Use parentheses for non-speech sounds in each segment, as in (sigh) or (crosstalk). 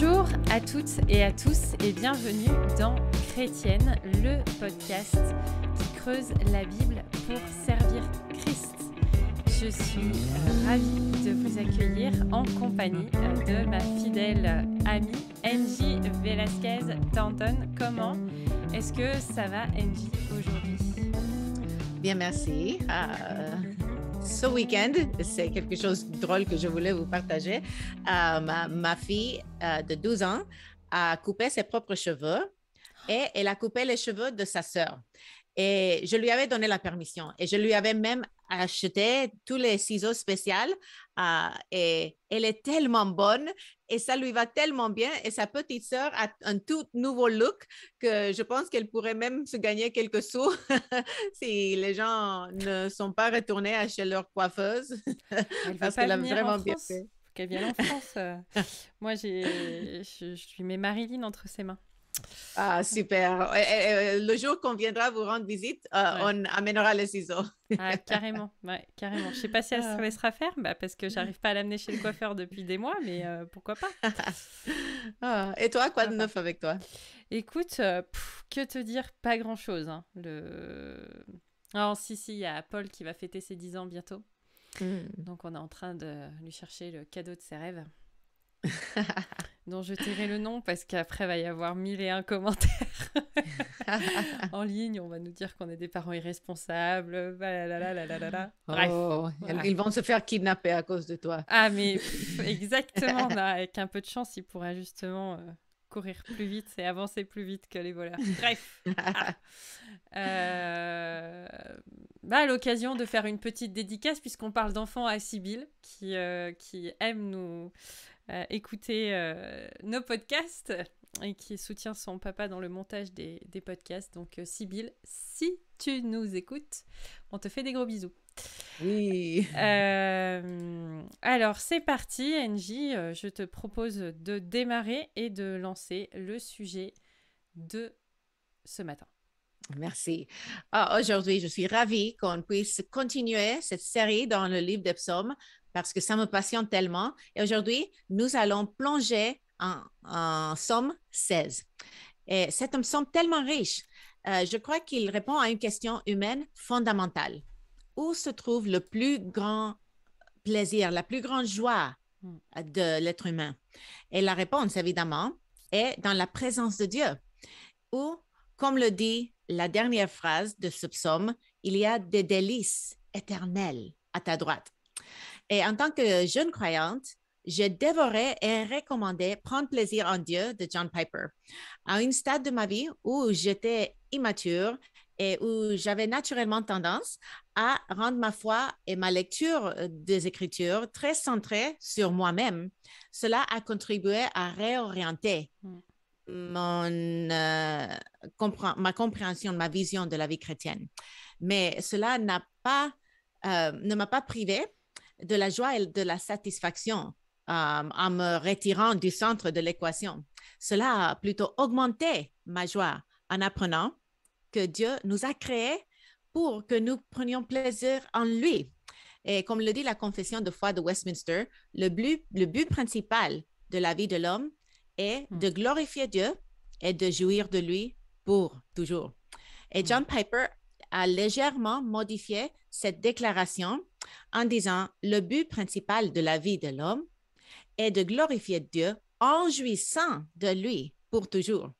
Bonjour à toutes et à tous et bienvenue dans Chrétienne, le podcast qui creuse la Bible pour servir Christ. Je suis ravie de vous accueillir en compagnie euh, de ma fidèle amie Angie Velasquez Tanton. Comment est-ce que ça va Angie aujourd'hui Bien, merci. Euh, ce week-end, c'est quelque chose de drôle que je voulais vous partager. Euh, ma, fille euh, de 12 ans a coupé ses propres cheveux et elle a coupé les cheveux de sa sœur. Et je lui avais donné la permission et je lui avais même acheté tous les ciseaux spéciaux ah, et elle est tellement bonne et ça lui va tellement bien et sa petite sœur a un tout nouveau look que je pense qu'elle pourrait même se gagner quelques sous (laughs) si les gens ne sont pas retournés à chez leur coiffeuse (laughs) parce qu'elle a vraiment bien fait. Qu'elle vienne en France. Euh. (laughs) Moi, je, je lui mets Marilyn entre ses mains. Ah, super. Euh, euh, euh, le jour qu'on viendra vous rendre visite, on amènera les ciseaux. ah, carrément, ouais, carrément. Je sais pas si elle ah. se laissera faire, bah, parce que j'arrive pas à l'amener chez le coiffeur depuis des mois, mais pourquoi pas. (laughs) Ah, et toi, quoi de neuf avec toi Écoute, que te dire Pas grand-chose. Hein. Le... Ah, si, si, il y a Paul qui va fêter ses 10 ans bientôt. Hmm. Donc on est en train de lui chercher le cadeau de ses rêves dont (laughs) je tairai le nom parce qu'après va y avoir mille et un commentaires (laughs) en ligne. On va nous dire qu'on est des parents irresponsables. Bref, Ils vont se faire kidnapper à cause de toi. Ah mais (laughs) exactement. avec un peu de chance, ils pourraient justement euh, courir plus vite et avancer plus vite que les voleurs. Bref. Ah. Euh, bah, l'occasion de faire une petite dédicace puisqu'on parle d'enfants à Sibyl qui, euh, qui aime nous euh, écouter euh, nos podcasts et qui soutient son papa dans le montage des, podcasts. Donc, euh, Sybille, si tu nous écoutes, on te fait des gros bisous. Oui. alors c'est parti, NJ Je te propose de démarrer et de lancer le sujet de ce matin. Merci. Ah, aujourd'hui, je suis ravie qu'on puisse continuer cette série dans le livre des parce que ça me passionne tellement. Et aujourd'hui, nous allons plonger en, en somme 16. Et cet homme somme tellement riche, euh, je crois qu'il répond à une question humaine fondamentale. Où se trouve le plus grand plaisir, la plus grande joie de l'être humain? Et la réponse, évidemment, est dans la présence de Dieu. Ou, comme le dit la dernière phrase de ce psaume, il y a des délices éternels à ta droite. Et en tant que jeune croyante, j'ai dévoré et recommandé « Prendre plaisir en Dieu de John Piper. À un stade de ma vie où j'étais immature et où j'avais naturellement tendance à rendre ma foi et ma lecture des Écritures très centrées sur moi-même. Cela a contribué à réorienter hmm. mon, euh, ma compréhension, ma vision de la vie chrétienne. Mais cela pas, euh, ne m'a pas privée de la joie et de la satisfaction euh, en me retirant du centre de l'équation. Cela a plutôt augmenté ma joie en apprenant que Dieu nous a créés pour que nous prenions plaisir en lui. Et comme le dit la confession de foi de Westminster, le but principal de la vie de l'homme est hmm. de glorifier Dieu et de jouir de lui pour toujours. Et John hmm. Piper a légèrement modifié cette déclaration en disant le but principal de la vie de l'homme est de glorifier Dieu en jouissant de lui pour toujours.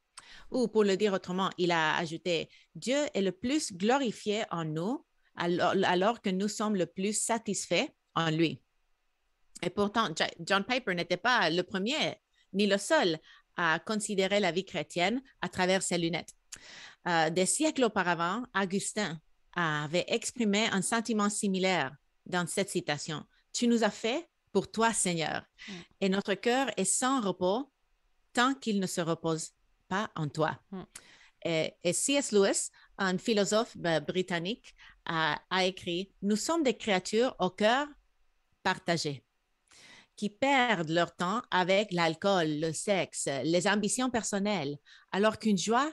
Ou pour le dire autrement, il a ajouté Dieu est le plus glorifié en nous alors, que nous sommes le plus satisfaits en lui. Et pourtant, John Piper n'était pas le premier ni le seul à considérer la vie chrétienne à travers ses lunettes. Euh, des siècles auparavant, Augustin avait exprimé un sentiment similaire dans cette citation. Tu nous as fait pour toi, Seigneur. Et notre cœur est sans repos tant qu'il ne se repose pas en toi. Et, C.S. Lewis, un philosophe bah, britannique, a, a écrit, Nous sommes des créatures au cœur partagé qui perdent leur temps avec l'alcool, le sexe, les ambitions personnelles, alors qu'une joie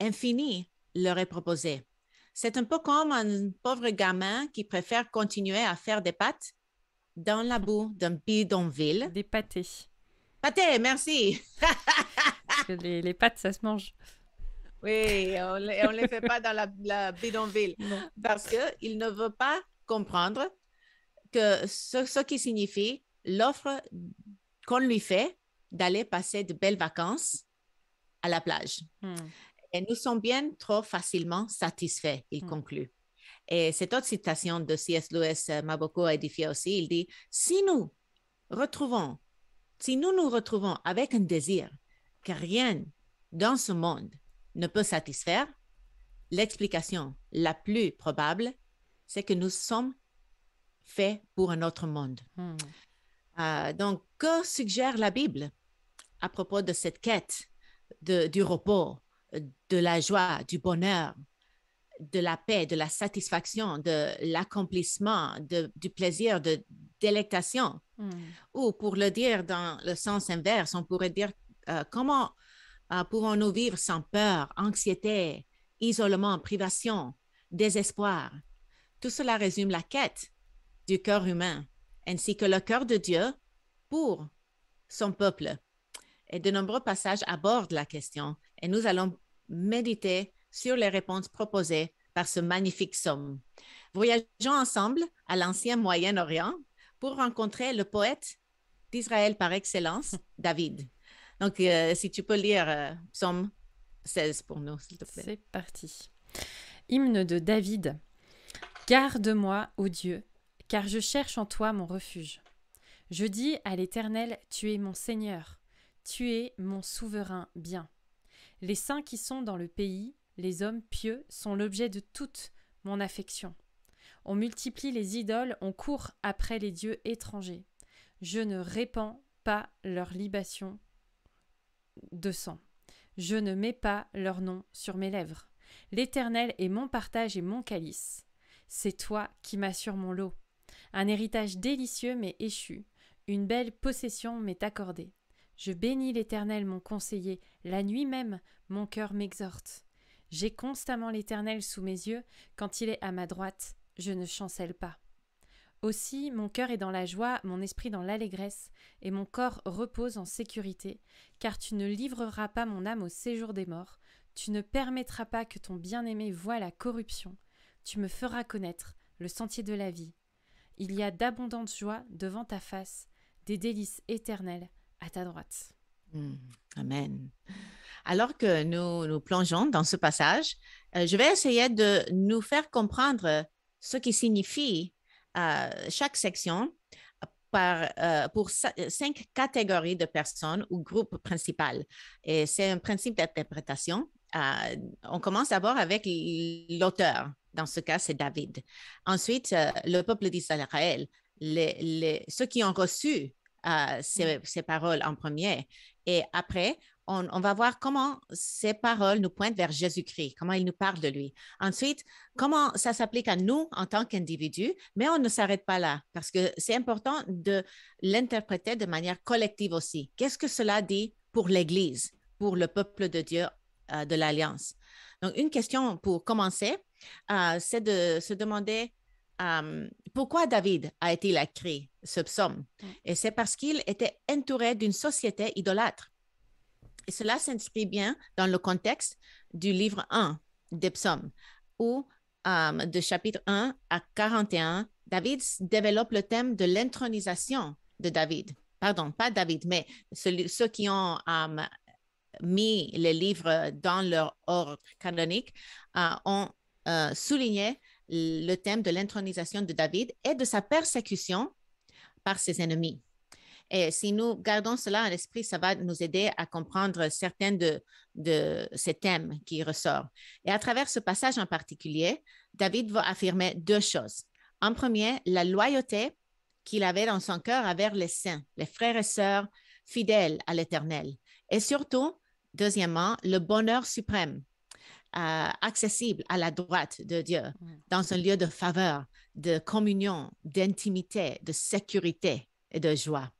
infinie leur est proposée. C'est un peu comme un pauvre gamin qui préfère continuer à faire des pâtes dans la boue d'un bidonville. Des pâtés. Pâtés, merci. les, les pâtes, ça se mange. Oui, on ne les fait pas dans la, bidonville (laughs) parce qu'il ne veut pas comprendre que ce, qui signifie l'offre qu'on lui fait d'aller passer de belles vacances à la plage. Hmm nous sommes bien trop facilement satisfaits, il mm. conclut. Et cette autre citation de C.S. Lewis euh, m'a beaucoup édifié aussi. Il dit, si nous retrouvons, si nous nous retrouvons avec un désir que rien dans ce monde ne peut satisfaire, l'explication la plus probable, c'est que nous sommes faits pour un autre monde. Mm. Euh, donc, que suggère la Bible à propos de cette quête de, du repos, de la joie, du bonheur, de la paix, de la satisfaction, de l'accomplissement, du plaisir, de délectation. Hmm. Ou pour le dire dans le sens inverse, on pourrait dire euh, comment euh, pouvons-nous vivre sans peur, anxiété, isolement, privation, désespoir. Tout cela résume la quête du cœur humain ainsi que le cœur de Dieu pour son peuple. Et de nombreux passages abordent la question et nous allons méditer sur les réponses proposées par ce magnifique psaume. Voyageons ensemble à l'ancien Moyen-Orient pour rencontrer le poète d'Israël par excellence, David. Donc, euh, si tu peux lire euh, Psaume 16 pour nous, s'il te plaît. C'est parti. Hymne de David. Garde-moi, ô Dieu, car je cherche en toi mon refuge. Je dis à l'Éternel, tu es mon Seigneur, tu es mon souverain bien. Les saints qui sont dans le pays, les hommes pieux, sont l'objet de toute mon affection. On multiplie les idoles, on court après les dieux étrangers. Je ne répands pas leur libation de sang. Je ne mets pas leur nom sur mes lèvres. L'Éternel est mon partage et mon calice. C'est toi qui m'assures mon lot. Un héritage délicieux m'est échu, une belle possession m'est accordée. Je bénis l'Éternel, mon conseiller, la nuit même, mon cœur m'exhorte. J'ai constamment l'Éternel sous mes yeux, quand il est à ma droite, je ne chancelle pas. Aussi, mon cœur est dans la joie, mon esprit dans l'allégresse, et mon corps repose en sécurité, car tu ne livreras pas mon âme au séjour des morts, tu ne permettras pas que ton bien-aimé voie la corruption, tu me feras connaître le sentier de la vie. Il y a d'abondantes joies devant ta face, des délices éternelles à ta droite. Hmm. Amen. Alors que nous nous plongeons dans ce passage, euh, je vais essayer de nous faire comprendre ce qui signifie euh, chaque section par, euh, pour cinq catégories de personnes ou groupes principaux. Et c'est un principe d'interprétation. on commence d'abord avec l'auteur. Dans ce cas, c'est David. Ensuite, le peuple d'Israël, les, les, ceux qui ont reçu ses euh, ces, paroles en premier. Et après, on, va voir comment ces paroles nous pointent vers Jésus-Christ, comment il nous parle de lui. Ensuite, comment ça s'applique à nous en tant qu'individus, mais on ne s'arrête pas là parce que c'est important de l'interpréter de manière collective aussi. Qu'est-ce que cela dit pour l'Église, pour le peuple de Dieu euh, de l'Alliance? Donc, une question pour commencer, euh, c'est de se demander pourquoi David a-t-il écrit ce psaume? Mm. Et c'est parce qu'il était entouré d'une société idolâtre. Et cela s'inscrit bien dans le contexte du livre 1 des psaumes, où de chapitre 1 à 41, David développe le thème de l'intronisation de David. Pardon, pas David, mais ceux qui ont mis les livres dans leur ordre canonique euh, ont euh, souligné le thème de l'intronisation de David et de sa persécution par ses ennemis. Et si nous gardons cela à l'esprit, ça va nous aider à comprendre certains de, ces thèmes qui ressortent. Et à travers ce passage en particulier, David va affirmer deux choses. En premier, la loyauté qu'il avait dans son cœur envers les saints, les frères et sœurs fidèles à l'Éternel. Et surtout, deuxièmement, le bonheur suprême euh, accessible à la droite de Dieu, dans un lieu de faveur, de communion, d'intimité, de sécurité et de joie.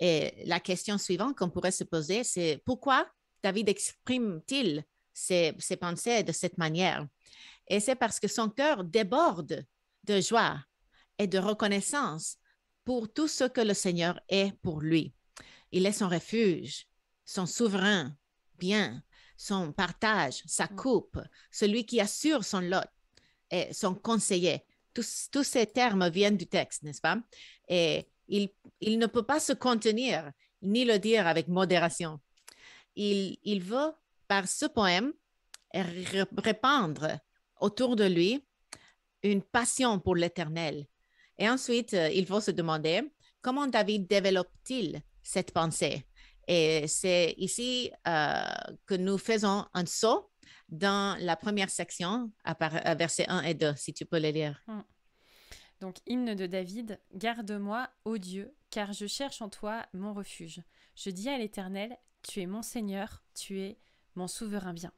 Et la question suivante qu'on pourrait se poser, c'est pourquoi David exprime-t-il ses, ses, pensées de cette manière? Et c'est parce que son cœur déborde de joie et de reconnaissance pour tout ce que le Seigneur est pour lui. Il est son refuge, son souverain bien, son partage, sa mm. coupe, celui qui assure son lot, et son conseiller. Tous, ces termes viennent du texte, n'est-ce pas? Et il, ne peut pas se contenir ni le dire avec modération. Il, il veut, par ce poème, répandre autour de lui une passion pour l'Éternel. Et ensuite, euh, il faut se demander comment David développe-t-il cette pensée et c'est ici euh, que nous faisons un saut dans la première section, à, versets 1 et 2, si tu peux les lire. Hum. Donc, hymne de David, Garde-moi, ô Dieu, car je cherche en toi mon refuge. Je dis à l'Éternel, Tu es mon Seigneur, tu es mon souverain bien.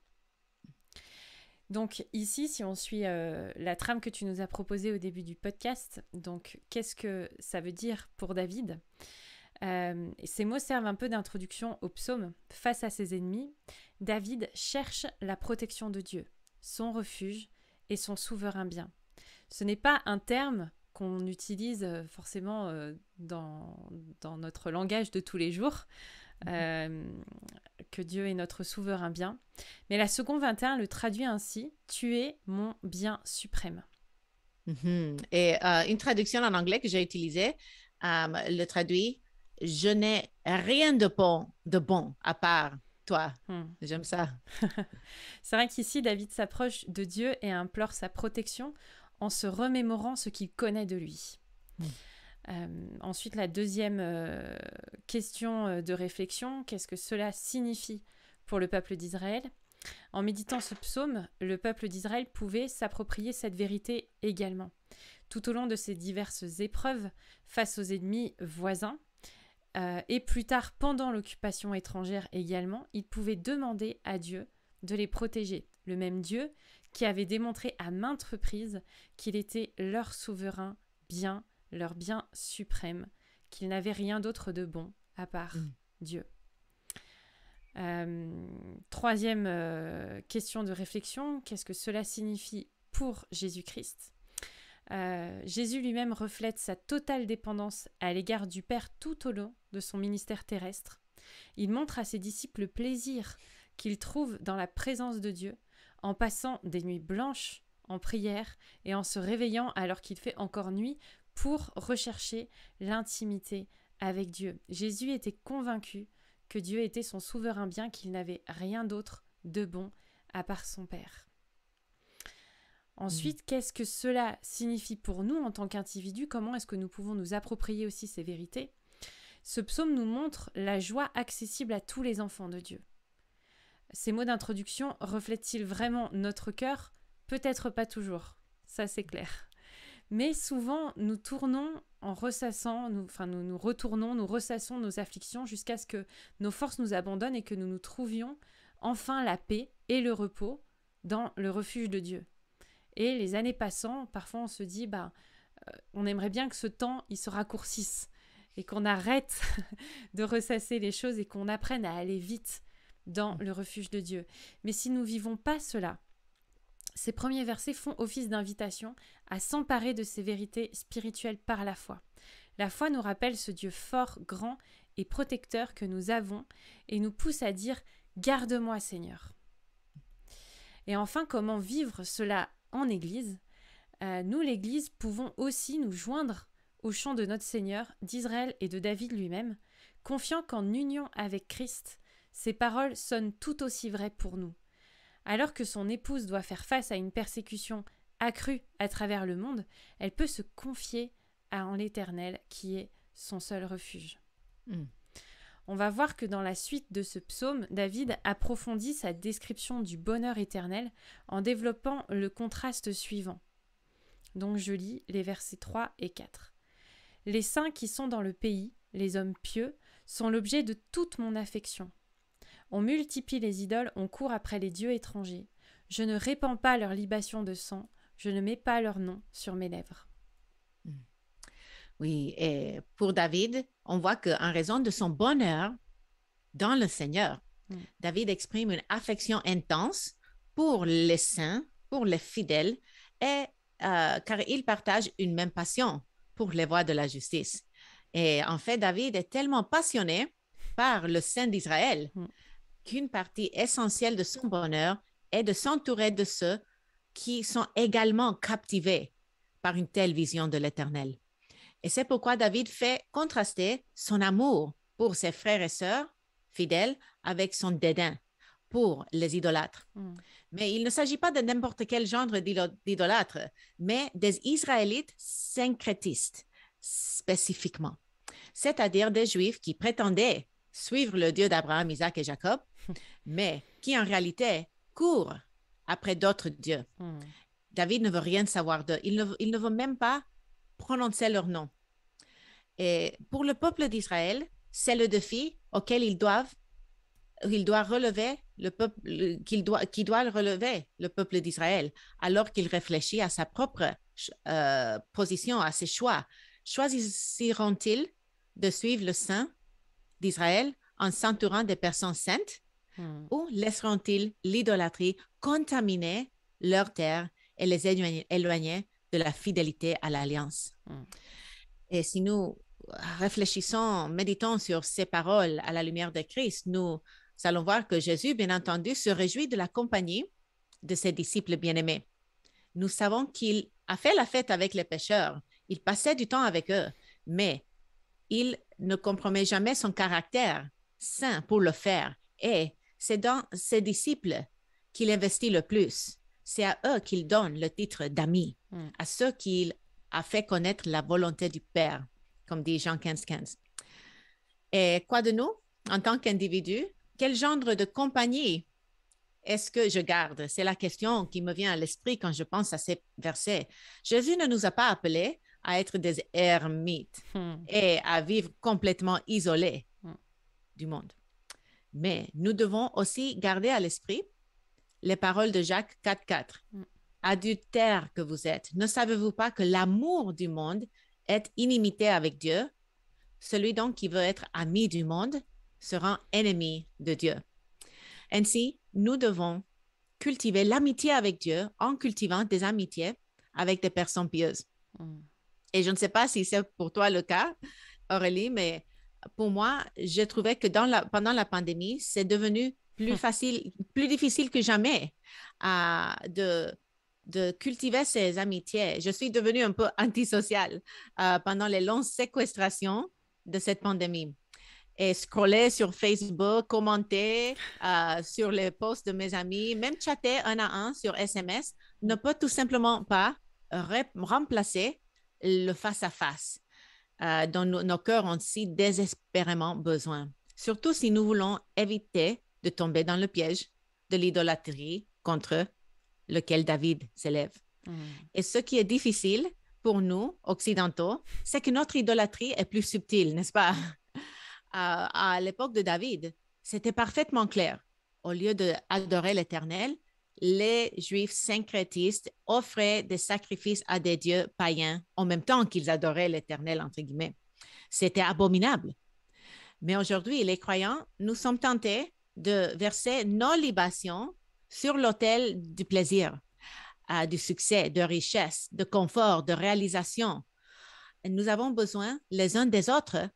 Donc ici, si on suit euh, la trame que tu nous as proposée au début du podcast, donc qu'est-ce que ça veut dire pour David euh, ces mots servent un peu d'introduction au psaume. Face à ses ennemis, David cherche la protection de Dieu, son refuge et son souverain bien. Ce n'est pas un terme qu'on utilise euh, forcément euh, dans, notre langage de tous les jours, mhm. que Dieu est notre souverain bien. Mais la seconde 21 le traduit ainsi, Tu es mon bien suprême. Mhm. Et une traduction en anglais que j'ai utilisée le traduit je n'ai rien de bon, de bon à part toi. Hmm. J'aime ça. (laughs) C'est vrai qu'ici, David s'approche de Dieu et implore sa protection en se remémorant ce qu'il connaît de lui. Hmm. Euh, ensuite, la deuxième euh, question euh, de réflexion, qu'est-ce que cela signifie pour le peuple d'Israël En méditant ce psaume, le peuple d'Israël pouvait s'approprier cette vérité également. Tout au long de ses diverses épreuves face aux ennemis voisins, euh, et plus tard pendant l'occupation étrangère également, ils pouvaient demander à Dieu de les protéger. Le même Dieu qui avait démontré à maintes reprises qu'il était leur souverain bien, leur bien suprême, qu'il n'avait rien d'autre de bon à part mm. Dieu. Euh, troisième euh, question de réflexion, qu'est-ce que cela signifie pour Jésus-Christ euh, Jésus lui-même reflète sa totale dépendance à l'égard du Père tout au long de son ministère terrestre. Il montre à ses disciples le plaisir qu'il trouve dans la présence de Dieu, en passant des nuits blanches en prière et en se réveillant alors qu'il fait encore nuit pour rechercher l'intimité avec Dieu. Jésus était convaincu que Dieu était son souverain bien, qu'il n'avait rien d'autre de bon à part son Père. Ensuite, mm. qu'est-ce que cela signifie pour nous en tant qu'individus Comment est-ce que nous pouvons nous approprier aussi ces vérités Ce psaume nous montre la joie accessible à tous les enfants de Dieu. Ces mots d'introduction reflètent-ils vraiment notre cœur Peut-être pas toujours, ça c'est clair. Mais souvent, nous tournons en ressassant, nous, enfin nous nous retournons, nous ressassons nos afflictions jusqu'à ce que nos forces nous abandonnent et que nous nous trouvions enfin la paix et le repos dans le refuge de Dieu. Et les années passant, parfois on se dit, bah, euh, on aimerait bien que ce temps, il se raccourcisse et qu'on arrête (laughs) de ressasser les choses et qu'on apprenne à aller vite dans le refuge de Dieu. Mais si nous vivons pas cela, ces premiers versets font office d'invitation à s'emparer de ces vérités spirituelles par la foi. La foi nous rappelle ce Dieu fort, grand et protecteur que nous avons et nous pousse à dire Garde-moi Seigneur. Et enfin, comment vivre cela en Église, euh, nous, l'Église, pouvons aussi nous joindre au chant de notre Seigneur, d'Israël et de David lui-même, confiant qu'en union avec Christ, ces paroles sonnent tout aussi vraies pour nous. Alors que son épouse doit faire face à une persécution accrue à travers le monde, elle peut se confier à l'Éternel qui est son seul refuge. Hmm on va voir que dans la suite de ce psaume, David approfondit sa description du bonheur éternel en développant le contraste suivant. Donc je lis les versets 3 et 4. Les saints qui sont dans le pays, les hommes pieux, sont l'objet de toute mon affection. On multiplie les idoles, on court après les dieux étrangers. Je ne répands pas leurs libations de sang, je ne mets pas leur nom sur mes lèvres. Oui, et pour David, on voit qu'en raison de son bonheur dans le Seigneur, mm. David exprime une affection intense pour les saints, pour les fidèles, et, euh, car ils partagent une même passion pour les voies de la justice. Et en fait, David est tellement passionné par le saint d'Israël mm. qu'une partie essentielle de son bonheur est de s'entourer de ceux qui sont également captivés par une telle vision de l'Éternel. Et c'est pourquoi David fait contraster son amour pour ses frères et sœurs fidèles avec son dédain pour les idolâtres. Mm. Mais il ne s'agit pas de n'importe quel genre d'idolâtre, mais des Israélites syncrétistes spécifiquement, c'est-à-dire des Juifs qui prétendaient suivre le Dieu d'Abraham, Isaac et Jacob, (laughs) mais qui en réalité courent après d'autres dieux. Mm. David ne veut rien savoir d'eux. il ne veut même pas prononcer leur nom. Et pour le peuple d'Israël, c'est le défi auquel ils doivent il doit relever le peuple qu'il doit doit relever le peuple d'Israël alors qu'il réfléchit à sa propre euh, position à ses choix choisiront-ils de suivre le saint d'Israël en s'entourant des personnes saintes hmm. ou laisseront-ils l'idolâtrie contaminer leur terre et les éloigner de la fidélité à l'alliance. Mm. Et si nous réfléchissons, méditons sur ces paroles à la lumière de Christ, nous allons voir que Jésus, bien entendu, se réjouit de la compagnie de ses disciples bien-aimés. Nous savons qu'il a fait la fête avec les pécheurs, il passait du temps avec eux, mais il ne compromet jamais son caractère saint pour le faire. Et c'est dans ses disciples qu'il investit le plus c'est à eux qu'il donne le titre d'ami, mm. à ceux qu'il a fait connaître la volonté du Père, comme dit Jean 15-15. Et quoi de nous, en tant qu'individus? quel genre de compagnie est-ce que je garde? C'est la question qui me vient à l'esprit quand je pense à ces versets. Jésus ne nous a pas appelés à être des ermites hmm. et à vivre complètement isolés hmm. du monde. Mais nous devons aussi garder à l'esprit les paroles de Jacques 4.4. 4. Mm. Adultère que vous êtes, ne savez-vous pas que l'amour du monde est inimité avec Dieu? Celui donc qui veut être ami du monde sera ennemi de Dieu. Ainsi, nous devons cultiver l'amitié avec Dieu en cultivant des amitiés avec des personnes pieuses. Mm. Et je ne sais pas si c'est pour toi le cas, Aurélie, mais pour moi, j'ai trouvé que dans la, pendant la pandémie, c'est devenu plus hum. facile, plus difficile que jamais euh, de, de cultiver ces amitiés. Je suis devenue un peu (laughs) antisociale euh, pendant les longues séquestrations de cette pandémie. Et scroller sur Facebook, commenter euh, sur les posts de mes amis, même chatter un à un sur SMS ne hum. peut tout simplement pas remplacer le face-à-face dont nos cœurs ont si désespérément besoin, surtout si nous voulons éviter de tomber dans le piège de l'idolâtrie contre lequel David s'élève. Mm. Et ce qui est difficile pour nous, occidentaux, c'est que notre idolâtrie est plus subtile, n'est-ce pas? (laughs) à, à l'époque de David, c'était parfaitement clair. Au lieu d'adorer l'Éternel, les Juifs syncrétistes offraient des sacrifices à des dieux païens en même temps qu'ils adoraient l'Éternel, entre guillemets. C'était abominable. Mais aujourd'hui, les croyants, nous sommes tentés de verser nos libations sur l'autel du plaisir, euh, du succès, de richesse, de confort, de réalisation. Nous avons besoin les uns des autres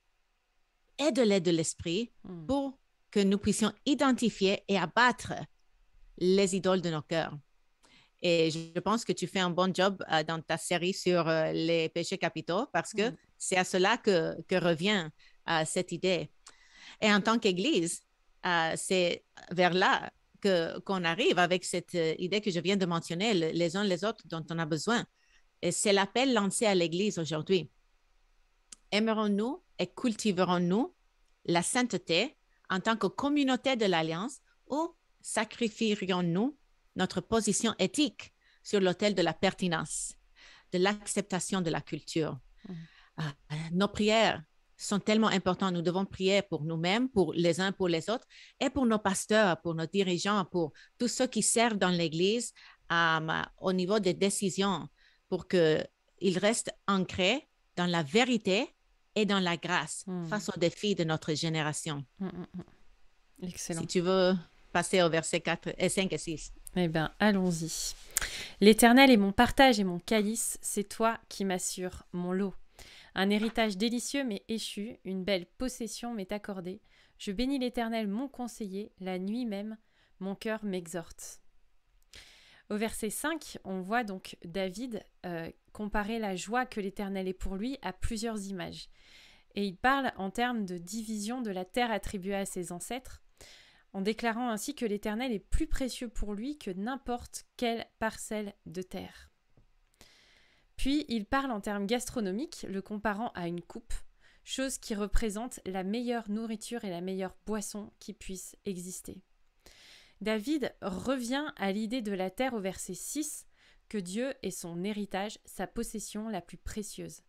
et de l'aide de l'esprit hmm. pour que nous puissions identifier et abattre les idoles de nos cœurs. Et je pense que tu fais un bon job euh, dans ta série sur euh, les péchés capitaux parce que hmm. c'est à cela que, revient cette idée. Et en tant qu'Église, ah, c'est vers là qu'on arrive avec cette euh, idée que je viens de mentionner, les uns les autres dont on a besoin. Et c'est l'appel lancé à l'Église aujourd'hui. Aimerons-nous et cultiverons-nous la sainteté en tant que communauté de l'Alliance ou sacrifierions-nous notre position éthique sur l'autel de la pertinence, de l'acceptation de la culture? Mm. Ah, nos prières sont tellement importants. Nous devons prier pour nous-mêmes, pour les uns, pour les autres, et pour nos pasteurs, pour nos dirigeants, pour tous ceux qui servent dans l'Église euh, au niveau des décisions, pour qu'ils restent ancrés dans la vérité et dans la grâce hmm. face aux défis de notre génération. Hmm, hmm, Excellent. Si tu veux passer au verset 4 euh, et 5 et 6. Eh bien, allons-y. L'Éternel est mon partage et mon calice, c'est toi qui m'assures mon lot. Un héritage délicieux m'est échu, une belle possession m'est accordée. Je bénis l'Éternel mon conseiller, la nuit même, mon cœur m'exhorte. Au verset 5, on voit donc David euh, comparer la joie que l'Éternel est pour lui à plusieurs images. Et il parle en termes de division de la terre attribuée à ses ancêtres, en déclarant ainsi que l'Éternel est plus précieux pour lui que n'importe quelle parcelle de terre. Puis il parle en termes gastronomiques, le comparant à une coupe, chose qui représente la meilleure nourriture et la meilleure boisson qui puisse exister. David revient à l'idée de la terre au verset 6, que Dieu est son héritage, sa possession la plus précieuse.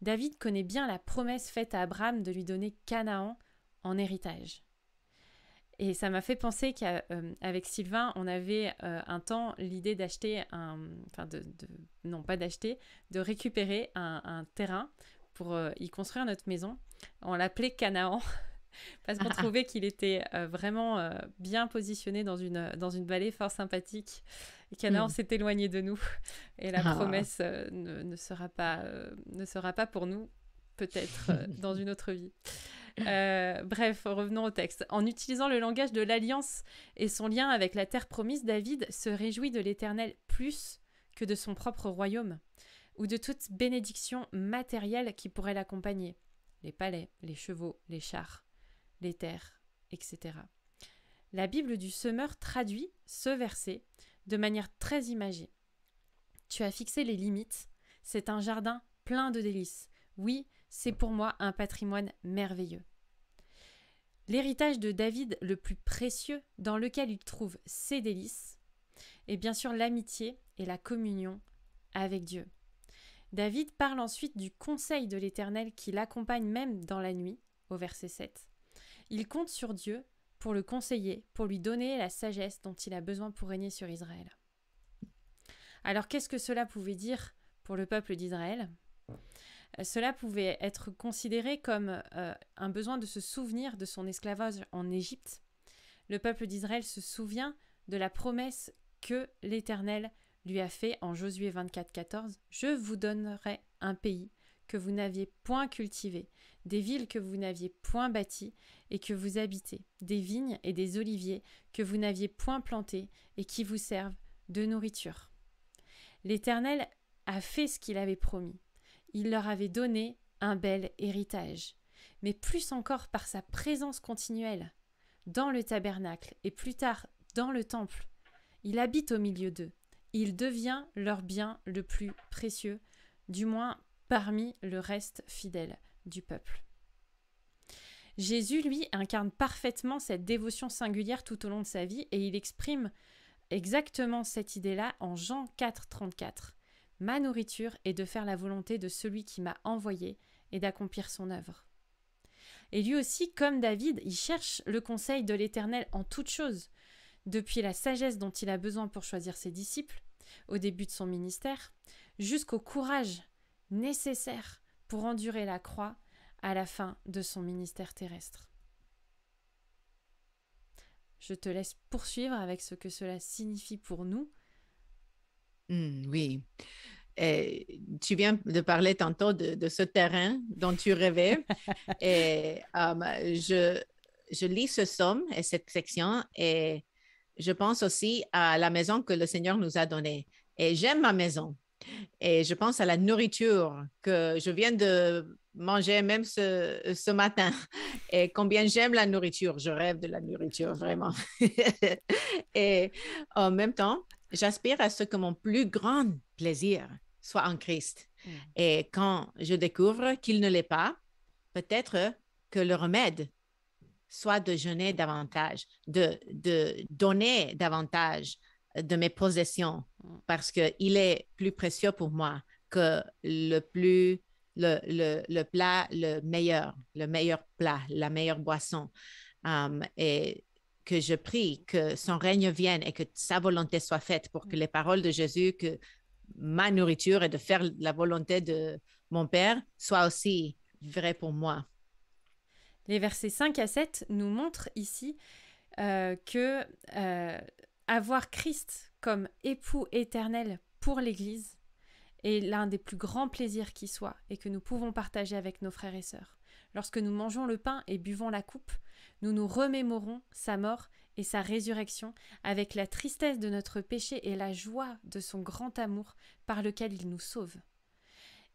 David connaît bien la promesse faite à Abraham de lui donner Canaan en héritage. Et ça m'a fait penser qu'avec euh, Sylvain, on avait euh, un temps l'idée d'acheter un. Enfin, de, non, pas d'acheter, de récupérer un, terrain pour euh, y construire notre maison. On l'appelait Canaan (laughs) parce qu'on ah. trouvait qu'il était vraiment bien positionné dans une, dans une vallée fort sympathique Canaan hmm. s'est éloigné de nous. Et la ah. promesse ne, sera pas, ne sera pas pour nous, peut-être dans une autre vie. Euh, bref, revenons au texte. En utilisant le langage de l'alliance et son lien avec la terre promise, David se réjouit de l'Éternel plus que de son propre royaume, ou de toute bénédiction matérielle qui pourrait l'accompagner. Les palais, les chevaux, les chars, les terres, etc. La Bible du semeur traduit ce verset de manière très imagée. Tu as fixé les limites, c'est un jardin plein de délices. Oui, c'est pour moi un patrimoine merveilleux. L'héritage de David le plus précieux dans lequel il trouve ses délices est bien sûr l'amitié et la communion avec Dieu. David parle ensuite du conseil de l'Éternel qui l'accompagne même dans la nuit, au verset 7. Il compte sur Dieu pour le conseiller, pour lui donner la sagesse dont il a besoin pour régner sur Israël. Alors qu'est-ce que cela pouvait dire pour le peuple d'Israël euh, cela pouvait être considéré comme euh, un besoin de se souvenir de son esclavage en Égypte. Le peuple d'Israël se souvient de la promesse que l'Éternel lui a fait en Josué 24, 14 Je vous donnerai un pays que vous n'aviez point cultivé, des villes que vous n'aviez point bâties et que vous habitez, des vignes et des oliviers que vous n'aviez point plantés et qui vous servent de nourriture. L'Éternel a fait ce qu'il avait promis il leur avait donné un bel héritage, mais plus encore par sa présence continuelle dans le tabernacle et plus tard dans le temple. Il habite au milieu d'eux. Il devient leur bien le plus précieux, du moins parmi le reste fidèle du peuple. Jésus, lui, incarne parfaitement cette dévotion singulière tout au long de sa vie et il exprime exactement cette idée-là en Jean 4, 34. Ma nourriture est de faire la volonté de celui qui m'a envoyé et d'accomplir son œuvre. Et lui aussi, comme David, il cherche le conseil de l'Éternel en toutes choses, depuis la sagesse dont il a besoin pour choisir ses disciples, au début de son ministère, jusqu'au courage nécessaire pour endurer la croix à la fin de son ministère terrestre. Je te laisse poursuivre avec ce que cela signifie pour nous Mmh, oui. Et eh, tu viens de parler tantôt de, ce terrain dont tu rêvais. (laughs) et eh, um, je, lis ce somme et cette section et je pense aussi à la maison que le Seigneur nous a donnée. Et j'aime ma maison. Et je pense à la nourriture que je viens de manger même ce, ce matin. (laughs) Et combien j'aime la nourriture. Je rêve de la nourriture, vraiment. (laughs) et en même temps, J'aspire à ce que mon plus grand plaisir soit en Christ. Mm. Et quand je découvre qu'il ne l'est pas, peut-être que le remède soit de jeûner davantage, de, de donner davantage de mes possessions, mm. parce qu'il est plus précieux pour moi que le plus le, le, plat le meilleur, le meilleur plat, la meilleure boisson. Hum, et que je prie que son règne vienne et que sa volonté soit faite pour que mm. les paroles de Jésus, que ma nourriture et de faire la volonté de mon Père soient aussi vraies pour moi. Les versets 5 à 7 nous montrent ici euh, que euh, avoir Christ comme époux éternel pour l'Église est l'un des plus grands plaisirs qui soit et que nous pouvons partager avec nos frères et sœurs. Lorsque nous mangeons le pain et buvons la coupe, nous nous remémorons sa mort et sa résurrection avec la tristesse de notre péché et la joie de son grand amour par lequel il nous sauve.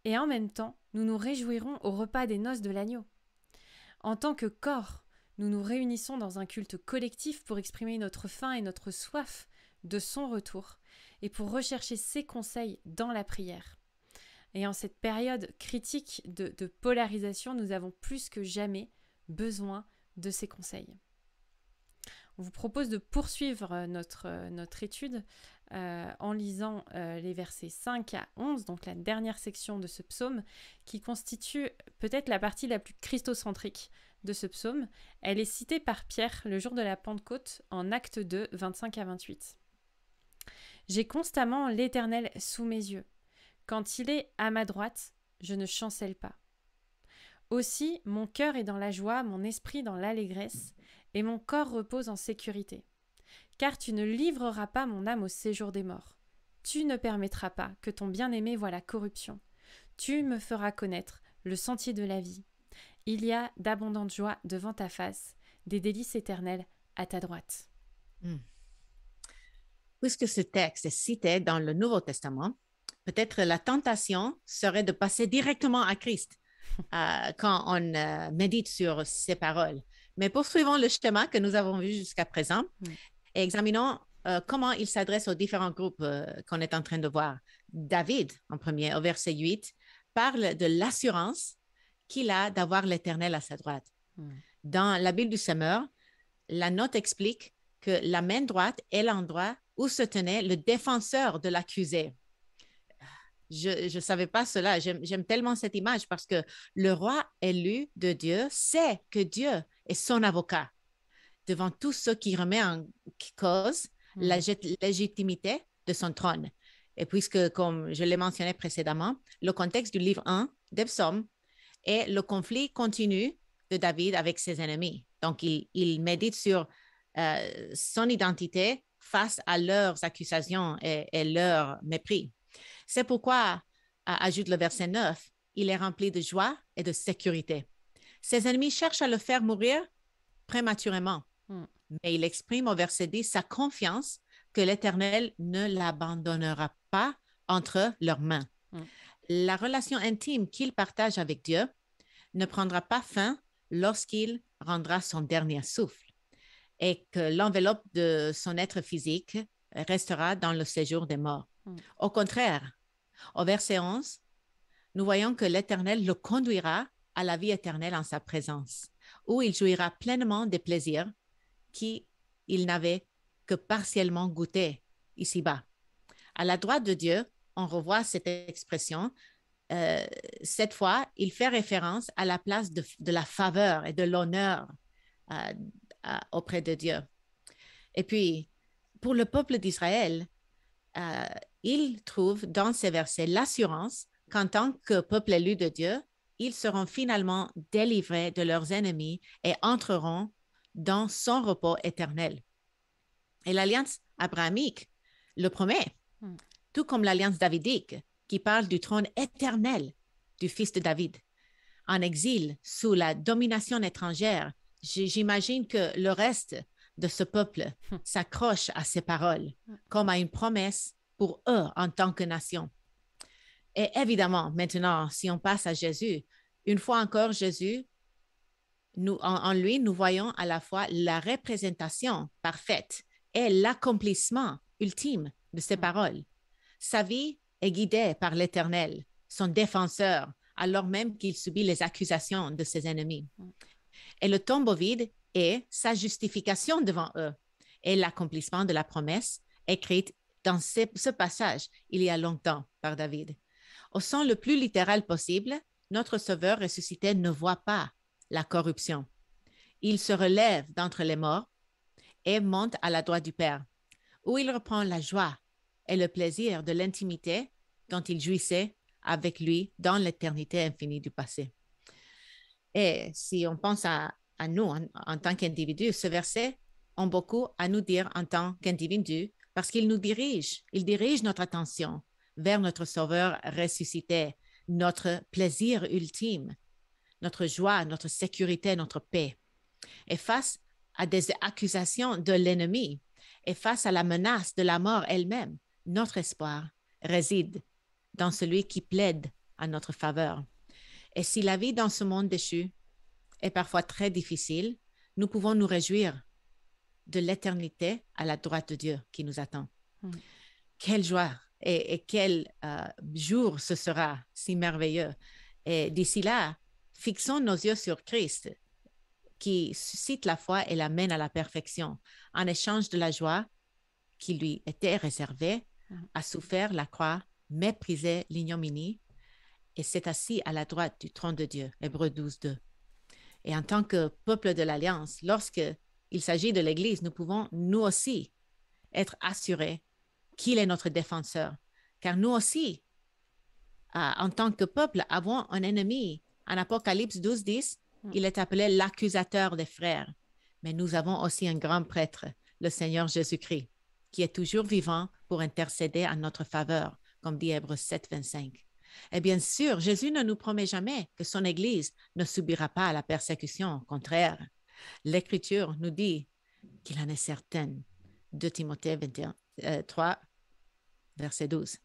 Et en même temps, nous nous réjouirons au repas des noces de l'agneau. En tant que corps, nous nous réunissons dans un culte collectif pour exprimer notre faim et notre soif de son retour et pour rechercher ses conseils dans la prière. Et en cette période critique de, polarisation, nous avons plus que jamais besoin de ces conseils. On vous propose de poursuivre euh, notre, euh, notre étude euh, en lisant les versets 5 à 11, donc la dernière section de ce psaume, qui constitue peut-être la partie la plus christocentrique de ce psaume. Elle est citée par Pierre le jour de la Pentecôte en Acte 2, 25 à 28. J'ai constamment l'Éternel sous mes yeux. Quand il est à ma droite, je ne chancelle pas. Aussi, mon cœur est dans la joie, mon esprit dans l'allégresse, et mon corps repose en sécurité. Car tu ne livreras pas mon âme au séjour des morts. Tu ne permettras pas que ton bien-aimé voie la corruption. Tu me feras connaître le sentier de la vie. Il y a d'abondantes joies devant ta face, des délices éternelles à ta droite. Puisque hmm. ce texte est cité dans le Nouveau Testament, peut-être la tentation serait de passer directement à Christ euh, quand on euh, médite sur ces paroles. Mais poursuivons le schéma que nous avons vu jusqu'à présent et mm. examinons euh, comment il s'adresse aux différents groupes qu'on est en train de voir. David, en premier, au verset 8, parle de l'assurance qu'il a d'avoir l'Éternel à sa droite. Mm. Dans la Bible du Semeur, la note explique que la main droite est l'endroit où se tenait le défenseur de l'accusé. Je ne savais pas cela. J'aime tellement cette image parce que le roi élu de Dieu sait que Dieu est son avocat devant tout ce qui remet en cause hmm. la légitimité de son trône. Et puisque, comme je l'ai mentionné précédemment, le contexte du livre 1 des est le conflit continu de David avec ses ennemis. Donc, il, médite sur euh, son identité face à leurs accusations et leur mépris. C'est pourquoi, ajoute le verset 9, il est rempli de joie et de sécurité. Ses ennemis cherchent à le faire mourir prématurément, hmm. mais il exprime au verset 10 sa confiance que l'Éternel ne l'abandonnera pas entre leurs mains. Hmm. La relation intime qu'il partage avec Dieu ne prendra pas fin lorsqu'il rendra son dernier souffle et que l'enveloppe de son être physique restera dans le séjour des morts. Hmm. Au contraire, au verset 11, nous voyons que l'Éternel le conduira à la vie éternelle en sa présence, où il jouira pleinement des plaisirs qu'il n'avait que partiellement goûté ici-bas. À la droite de Dieu, on revoit cette expression. Euh, cette fois, il fait référence à la place de, la faveur et de l'honneur euh, auprès de Dieu. Et puis, pour le peuple d'Israël, euh, ils il trouve dans ces versets l'assurance qu'en tant que peuple élu de Dieu, ils seront finalement délivrés de leurs ennemis et entreront dans son repos éternel. Et l'alliance abrahamique le promet, hmm. tout comme l'alliance davidique qui parle du trône éternel du fils de David. En exil, sous la domination étrangère, j'imagine que le reste de ce peuple hum. s'accroche à ses paroles comme à une promesse pour eux en tant que nation. Et évidemment, maintenant, si on passe à Jésus, une fois encore, Jésus, nous, en, en lui, nous voyons à la fois la représentation parfaite et l'accomplissement ultime de ces hum. paroles. Sa vie est guidée par l'Éternel, son défenseur, alors même qu'il subit les accusations de ses ennemis. Hum. Et le tombeau vide et sa justification devant eux. Et l'accomplissement de la promesse écrite dans ce, passage il y a longtemps par David. Au sens le plus littéral possible, notre Sauveur ressuscité ne voit pas la corruption. Il se relève d'entre les morts et monte à la droite du Père, où il reprend la joie et le plaisir de l'intimité dont il jouissait avec lui dans l'éternité infinie du passé. Et si on pense à à nous en, tant qu'individus. Ce verset a beaucoup à nous dire en tant qu'individus parce qu'il nous dirige, il dirige notre attention vers notre Sauveur ressuscité, notre plaisir ultime, notre joie, notre sécurité, notre paix. Et face à des accusations de l'ennemi et face à la menace de la mort elle-même, notre espoir réside dans celui qui plaide à notre faveur. Et si la vie dans ce monde déchu et parfois très difficile, nous pouvons nous réjouir de l'éternité à la droite de Dieu qui nous attend. Mm. Quelle joie et, quel euh, jour ce sera si merveilleux. Et d'ici là, fixons nos yeux sur Christ qui suscite la foi et l'amène à la perfection en échange de la joie qui lui était réservée, mm. à a souffert la croix, mépriser l'ignominie et s'est assis à la droite du trône de Dieu. Hébreux 12, 2. Et en tant que peuple de l'Alliance, lorsqu'il s'agit de l'Église, nous pouvons, nous aussi, être assurés qu'il est notre défenseur. Car nous aussi, euh, en tant que peuple, avons un ennemi. En Apocalypse 12, 10, hmm. il est appelé l'accusateur des frères. Mais nous avons aussi un grand prêtre, le Seigneur Jésus-Christ, qui est toujours vivant pour intercéder en notre faveur, comme dit Hébreux 7, 25. Et eh bien sûr, Jésus ne nous promet jamais que son Église ne subira pas la persécution. Au contraire, l'Écriture nous dit qu'il en est certaine. (2 Timothée 21, 3, euh, verset 12.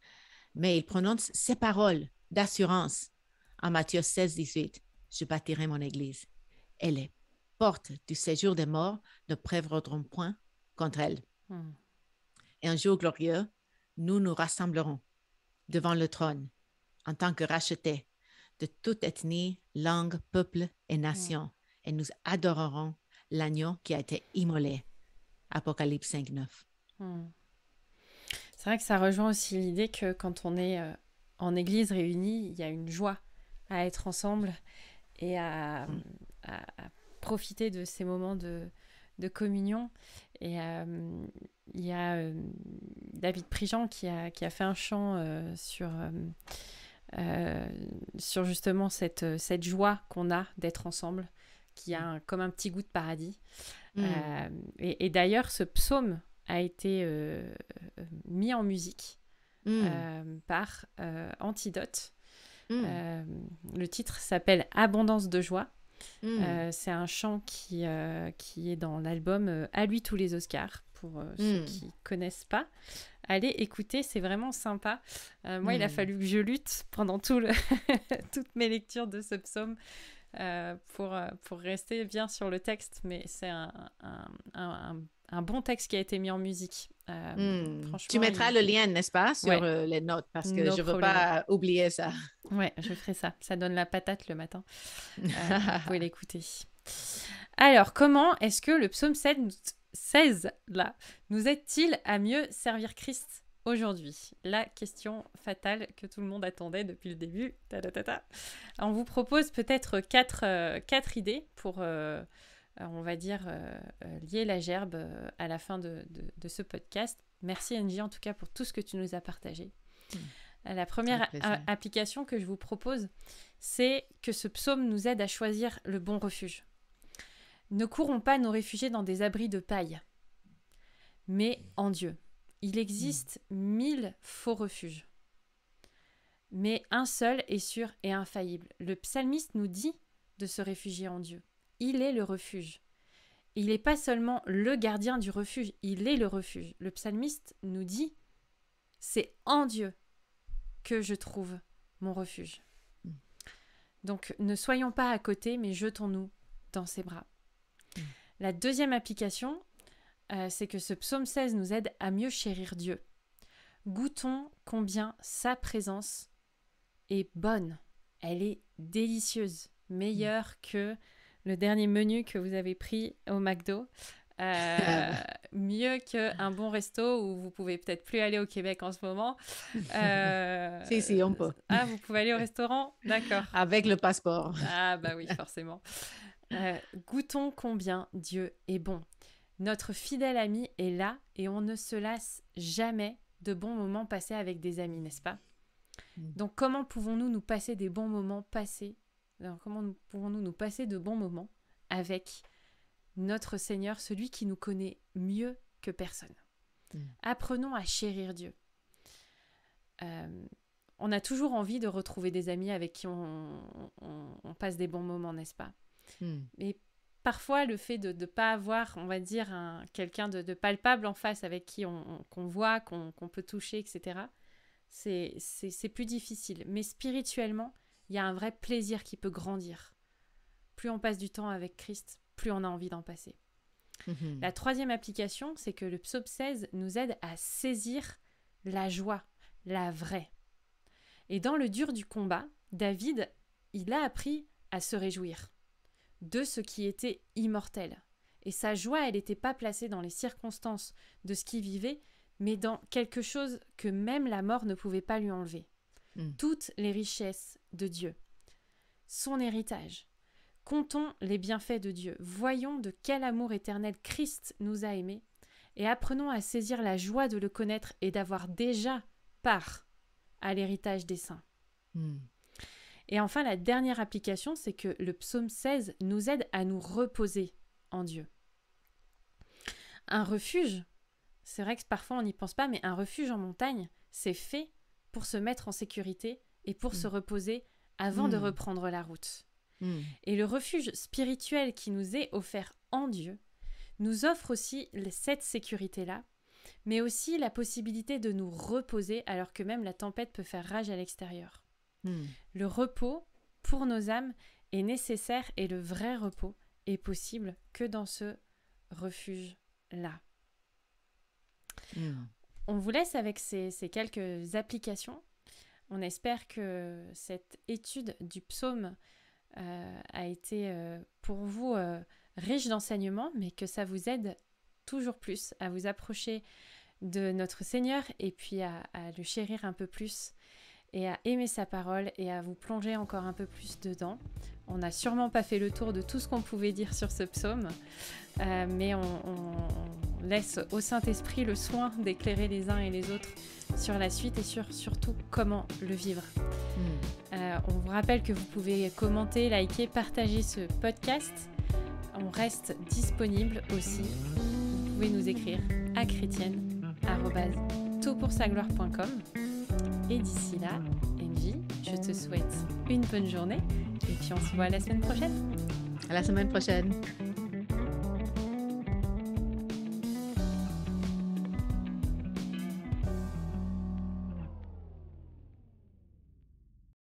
Mais il prononce ces paroles d'assurance en Matthieu 16, 18. Je bâtirai mon Église et les portes du séjour des morts ne prévaudront point contre elle. Hmm. Et un jour glorieux, nous nous rassemblerons devant le trône en tant que rachetés de toute ethnie, langue, peuple et mm. nation. Et nous adorerons l'agneau qui a été immolé. Apocalypse 5,9. 9. Mm. C'est vrai que ça rejoint aussi l'idée que quand on est euh, en Église réunie, il y a une joie à être ensemble et à, mm. profiter de ces moments de, communion. Et euh, il y a euh, David Prigent qui a, fait un chant sur euh, sur justement cette, euh, cette joie qu'on a d'être ensemble, qui a comme un petit goût de paradis. Mm. Euh, et, d'ailleurs, ce psaume a été mis en musique mm. par Antidote. Mm. le titre s'appelle Abondance de joie. c'est un chant qui, qui est dans l'album À lui tous les Oscars, pour ceux qui connaissent pas allez écouter, c'est vraiment sympa. Euh, moi, il a hmm. fallu que je lutte pendant (laughs) toutes mes lectures de ce psaume euh, pour, euh, pour rester bien sur le texte, mais c'est un, bon texte qui a été mis en musique. Hmm. Tu mettras le lien, n'est-ce pas, sur les notes, parce que je ne veux pas oublier ça. Ouais, je ferai ça. Ça donne la patate le matin. vous pouvez (laughs) l'écouter. Alors, comment est-ce que le psaume 7 16, là, nous aide-t-il à mieux servir Christ aujourd'hui La question fatale que tout le monde attendait depuis le début. on vous propose peut-être quatre, euh, quatre, idées pour, euh, on va dire, euh, lier la gerbe à la fin de, ce podcast. Merci Angie en tout cas pour tout ce que tu nous as partagé. Hmm. La première application que je vous propose, c'est que ce psaume nous aide à choisir le bon refuge. Ne courons pas nos réfugiés dans des abris de paille, mais en Dieu. Il existe mille faux refuges, mais un seul est sûr et infaillible. Le psalmiste nous dit de se réfugier en Dieu. Il est le refuge. Il n'est pas seulement le gardien du refuge, il est le refuge. Le psalmiste nous dit, c'est en Dieu que je trouve mon refuge. Mm. Donc ne soyons pas à côté, mais jetons-nous dans ses bras. La deuxième application, euh, c'est que ce psaume 16 nous aide à mieux chérir Dieu. Goûtons combien sa présence est bonne. Elle est délicieuse, meilleure mm. que le dernier menu que vous avez pris au McDo. Euh, (laughs) mieux qu'un bon resto où vous pouvez peut-être plus aller au Québec en ce moment. (laughs) Euh... si, si, on peut. Ah, vous pouvez aller au restaurant D'accord. Avec le passeport. Ah, bah oui, forcément. Euh, goûtons combien Dieu est bon. Notre fidèle ami est là et on ne se lasse jamais de bons moments passés avec des amis, n'est-ce pas mm. Donc comment pouvons-nous nous passer des bons moments passés euh, Comment pouvons-nous nous passer de bons moments avec notre Seigneur, celui qui nous connaît mieux que personne mm. Apprenons à chérir Dieu. Euh, on a toujours envie de retrouver des amis avec qui on passe des bons moments, n'est-ce pas Hmm. Mais parfois, le fait de ne pas avoir, on va dire, quelqu'un de, palpable en face avec qui on, voit, qu'on, peut toucher, etc., c'est, plus difficile. Mais spirituellement, il y a un vrai plaisir qui peut grandir. Plus on passe du temps avec Christ, plus on a envie d'en passer. Mhm. La troisième application, c'est que le psaume 16 nous aide à saisir la joie, la vraie. Et dans le dur du combat, David, il a appris à se réjouir de ce qui était immortel. Et sa joie, elle n'était pas placée dans les circonstances de ce qui vivait, mais dans quelque chose que même la mort ne pouvait pas lui enlever. Hmm. Toutes les richesses de Dieu. Son héritage. Comptons les bienfaits de Dieu. Voyons de quel amour éternel Christ nous a aimés et apprenons à saisir la joie de le connaître et d'avoir déjà part à l'héritage des saints. Hmm. Et enfin, la dernière application, c'est que le psaume 16 nous aide à nous reposer en Dieu. Un refuge, c'est vrai que parfois on n'y pense pas, mais un refuge en montagne, c'est fait pour se mettre en sécurité et pour mm. se reposer avant de mm. reprendre la route. Mm. Et le refuge spirituel qui nous est offert en Dieu nous offre aussi cette sécurité-là, mais aussi la possibilité de nous reposer alors que même la tempête peut faire rage à l'extérieur. Hmm. Le repos pour nos âmes est nécessaire et le vrai repos est possible que dans ce refuge-là. Hmm. On vous laisse avec ces, quelques applications. On espère que cette étude du psaume euh, a été euh, pour vous euh, riche d'enseignements, mais que ça vous aide toujours plus à vous approcher de notre Seigneur et puis à le chérir un peu plus et à aimer sa parole et à vous plonger encore un peu plus dedans. On n'a sûrement pas fait le tour de tout ce qu'on pouvait dire sur ce psaume, euh, mais on, laisse au Saint-Esprit le soin d'éclairer les uns et les autres sur la suite et sur surtout comment le vivre. Hmm. Euh, on vous rappelle que vous pouvez commenter, liker, partager ce podcast. On reste disponible aussi. Vous pouvez nous écrire à gloire.com. Et d'ici là, Angie, je te souhaite une bonne journée et puis on se voit la semaine prochaine. À la semaine prochaine.